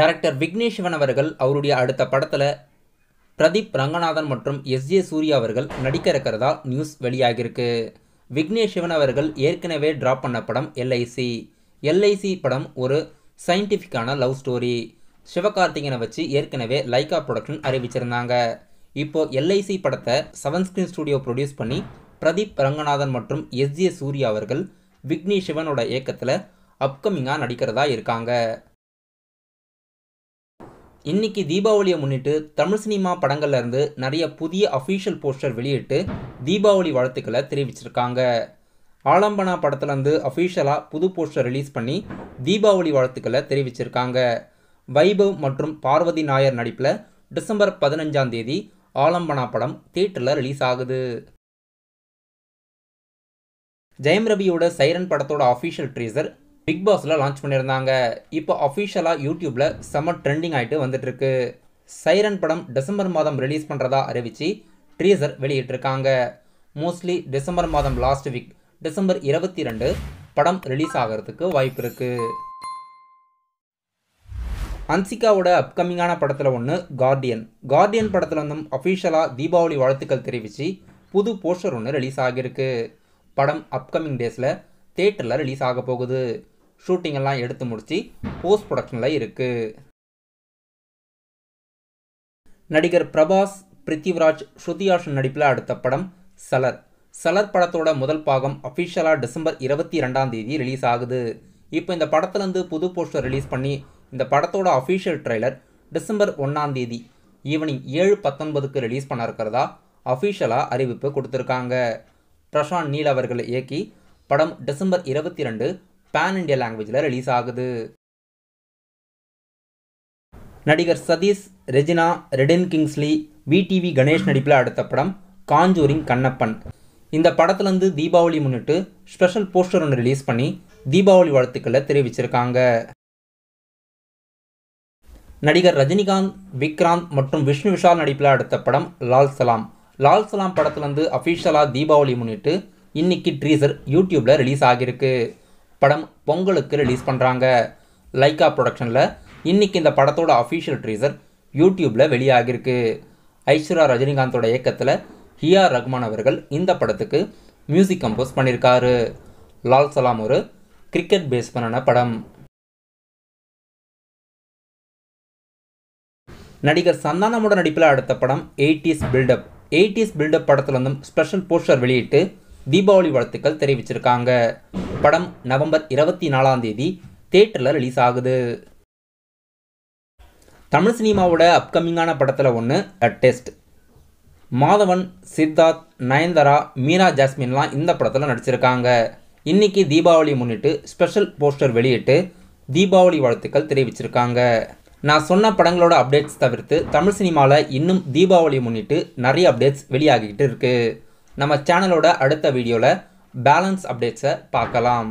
director Vignesh Sivan அவர்கள் அவருடைய அடுத்த படத்தில் பிரதீப் ரங்கநாதன் மற்றும் எஸ் ஜே சூர்யா அவர்கள் நடிக்க இருக்கிறதா நியூஸ் வெளியாகிருக்கு விக்னேஷ் சிவன் அவர்கள் ஏற்கனவே ட்ராப் பண்ண படம் எல்ஐசி எல்ஐசி படம் ஒரு சயின்டிஃபிக்கான லவ் ஸ்டோரி சிவகார்த்திகனை வச்சு ஏற்கனவே லைகா ப்ரொடக்ஷன் அறிவிச்சிருந்தாங்க இப்போது எல்ஐசி படத்தை செவன் ஸ்க்ரீன் ஸ்டுடியோ ப்ரொடியூஸ் பண்ணி பிரதீப் ரங்கநாதன் மற்றும் எஸ் ஜே சூர்யா அவர்கள் விக்னேஷ் சிவனோட இயக்கத்தில் அப்கமிங்காக நடிக்கிறதா இருக்காங்க இன்னைக்கு தீபாவளியை முன்னிட்டு தமிழ் சினிமா படங்கள்லேருந்து நிறைய புதிய அஃபீஷியல் போஸ்டர் வெளியிட்டு தீபாவளி வாழ்த்துக்களை தெரிவிச்சிருக்காங்க ஆலம்பனா படத்துலேருந்து அஃபீஷியலாக புது போஸ்டர் ரிலீஸ் பண்ணி தீபாவளி வாழ்த்துக்களை தெரிவிச்சிருக்காங்க வைபவ் மற்றும் பார்வதி நாயர் நடிப்பில் டிசம்பர் பதினஞ்சாம் தேதி ஆலம்பனா படம் தியேட்டரில் ரிலீஸ் ஆகுது ஜெயம் ரவியோட சைரன் படத்தோட அஃபீஷியல் ட்ரீசர் பிக் பாஸில் லான்ச் பண்ணியிருந்தாங்க இப்போ அஃபிஷியலாக யூடியூப்பில் செம்ம ட்ரெண்டிங் ஆகிட்டு வந்துட்டுருக்கு சைரன் படம் டிசம்பர் மாதம் ரிலீஸ் பண்ணுறதா அறிவித்து ட்ரீசர் வெளியிட்டிருக்காங்க மோஸ்ட்லி டிசம்பர் மாதம் லாஸ்ட் வீக் டிசம்பர் இருபத்தி ரெண்டு படம் ரிலீஸ் ஆகிறதுக்கு வாய்ப்பு இருக்குது அன்சிகாவோட அப்கமிங்கான படத்தில் ஒன்று கார்டியன் கார்டியன் படத்தில் வந்து அஃபிஷியலாக தீபாவளி வாழ்த்துக்கள் தெரிவித்து புது போஸ்டர் ஒன்று ரிலீஸ் ஆகியிருக்கு படம் அப்கமிங் டேஸில் தேட்டரில் ரிலீஸ் ஆக போகுது ஷூட்டிங்கெல்லாம் எடுத்து முடித்து போஸ்ட் ப்ரொடக்ஷனில் இருக்குது நடிகர் பிரபாஸ் பிருத்திவராஜ் ஸ்ருதியாஷ் நடிப்பில் அடுத்த படம் சலர் சலர் படத்தோட முதல் பாகம் அஃபிஷியலாக டிசம்பர் இருபத்தி ரெண்டாம் தேதி ரிலீஸ் ஆகுது இப்போ இந்த படத்துலேருந்து புது போஸ்டர் ரிலீஸ் பண்ணி இந்த படத்தோட அஃபிஷியல் ட்ரெய்லர் டிசம்பர் ஒன்றாம் தேதி ஈவினிங் ஏழு பத்தொன்பதுக்கு ரிலீஸ் பண்ண இருக்கிறதா அஃபிஷியலாக அறிவிப்பு கொடுத்துருக்காங்க பிரசாந்த் நீல் அவர்களை இயக்கி படம் டிசம்பர் இருபத்தி ரெண்டு பேன் இண்டியா லாங்குவேஜில் ரிலீஸ் ஆகுது நடிகர் சதீஷ் ரெஜினா ரெடின் கிங்ஸ்லி விடிவி கணேஷ் நடிப்பில் அடுத்த படம் காஞ்சூரிங் கண்ணப்பன் இந்த படத்துலேருந்து தீபாவளி முன்னிட்டு ஸ்பெஷல் போஸ்டர் ஒன்று ரிலீஸ் பண்ணி தீபாவளி வாழ்த்துக்களை தெரிவிச்சிருக்காங்க நடிகர் ரஜினிகாந்த் விக்ராந்த் மற்றும் விஷ்ணு விஷால் நடிப்பில் அடுத்த படம் லால் சலாம் லால் சலாம் படத்துலேருந்து அஃபீஷியலாக தீபாவளி முன்னிட்டு இன்னைக்கு ட்ரீசர் யூடியூப்பில் ரிலீஸ் ஆகியிருக்கு படம் பொங்கலுக்கு ரிலீஸ் பண்ணுறாங்க லைக்கா ப்ரொடக்ஷனில் இன்றைக்கி இந்த படத்தோட அஃபீஷியல் ட்ரீசர் யூடியூப்பில் வெளியாகிருக்கு ஐஸ்வர்யா ரஜினிகாந்தோட இயக்கத்தில் ஹியா ரஹ்மான் அவர்கள் இந்த படத்துக்கு மியூசிக் கம்போஸ் பண்ணியிருக்காரு லால் சலாம் ஒரு கிரிக்கெட் பேஸ் பண்ணின படம் நடிகர் சந்தானமோட நடிப்பில் அடுத்த படம் எயிட்டிஸ் பில்டப் எயிட்டிஸ் பில்டப் படத்தில் வந்து ஸ்பெஷல் போஸ்டர் வெளியிட்டு தீபாவளி வாழ்த்துக்கள் தெரிவிச்சிருக்காங்க படம் நவம்பர் இருபத்தி நாலாம் தேதி தேட்டரில் ரிலீஸ் ஆகுது தமிழ் சினிமாவோட அப்கமிங்கான படத்தில் ஒன்று அ டெஸ்ட் மாதவன் சித்தார்த் நயன்தாரா மீரா ஜாஸ்மின்லாம் இந்த படத்தில் நடிச்சிருக்காங்க இன்றைக்கி தீபாவளி முன்னிட்டு ஸ்பெஷல் போஸ்டர் வெளியிட்டு தீபாவளி வாழ்த்துக்கள் தெரிவிச்சிருக்காங்க நான் சொன்ன படங்களோட அப்டேட்ஸ் தவிர்த்து தமிழ் சினிமாவில் இன்னும் தீபாவளி முன்னிட்டு நிறைய அப்டேட்ஸ் வெளியாகிக்கிட்டு இருக்குது நம்ம சேனலோட அடுத்த வீடியோவில் பேலன்ஸ் அப்டேட்ஸை பார்க்கலாம்